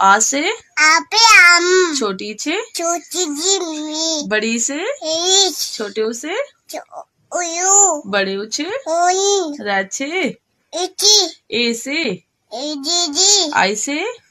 आ से आपे आम छोटी छे छोटी जी मी बड़ी से छोटे से बड़े उचे ओई ए से ए जी जी आई से